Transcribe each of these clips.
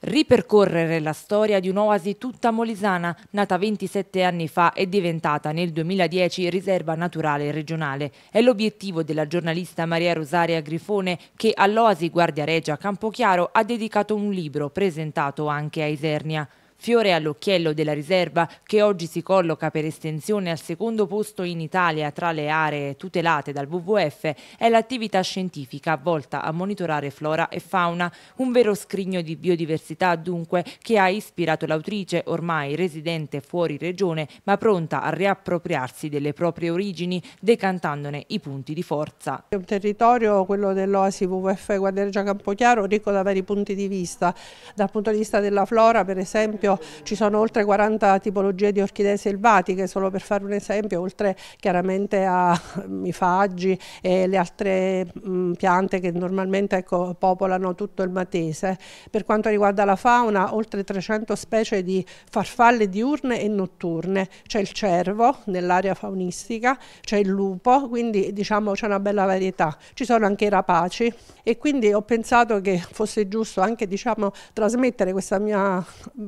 Ripercorrere la storia di un'oasi tutta molisana, nata 27 anni fa e diventata nel 2010 riserva naturale regionale, è l'obiettivo della giornalista Maria Rosaria Grifone che all'oasi Guardia Regia Campochiaro ha dedicato un libro presentato anche a Isernia. Fiore all'occhiello della riserva che oggi si colloca per estensione al secondo posto in Italia tra le aree tutelate dal WWF è l'attività scientifica volta a monitorare flora e fauna, un vero scrigno di biodiversità dunque che ha ispirato l'autrice ormai residente fuori regione ma pronta a riappropriarsi delle proprie origini decantandone i punti di forza. È un territorio, quello dell'Oasi WWF Guadergia Campochiaro, ricco da vari punti di vista, dal punto di vista della flora per esempio esempio ci sono oltre 40 tipologie di orchidee selvatiche, solo per fare un esempio, oltre chiaramente ai mm, faggi e le altre mh, mm, piante che normalmente ecco, popolano tutto il Matese. Per quanto riguarda la fauna, oltre 300 specie di farfalle diurne e notturne. C'è il cervo nell'area faunistica, c'è il lupo, quindi diciamo c'è una bella varietà. Ci sono anche i rapaci e quindi ho pensato che fosse giusto anche diciamo, trasmettere questa mia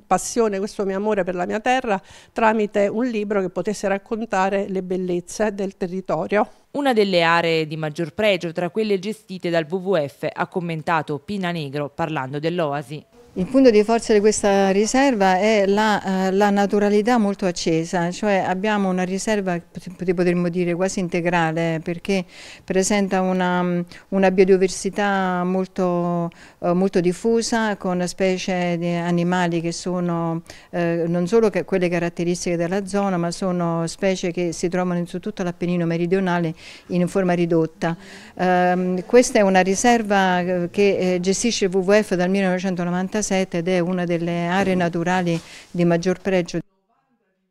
passione passione, questo mio amore per la mia terra tramite un libro che potesse raccontare le bellezze del territorio. Una delle aree di maggior pregio tra quelle gestite dal WWF ha commentato Pina Negro parlando dell'Oasi. Il punto di forza di questa riserva è la, eh, la, naturalità molto accesa, cioè abbiamo una riserva, potremmo dire, quasi integrale perché presenta una, una biodiversità molto, eh, molto, diffusa con specie di animali che sono eh, non solo quelle caratteristiche della zona ma sono specie che si trovano su tutto l'Appennino meridionale in forma ridotta. Eh, questa è una riserva eh, che eh, gestisce il WWF dal 1997 ed è una delle aree naturali di maggior pregio.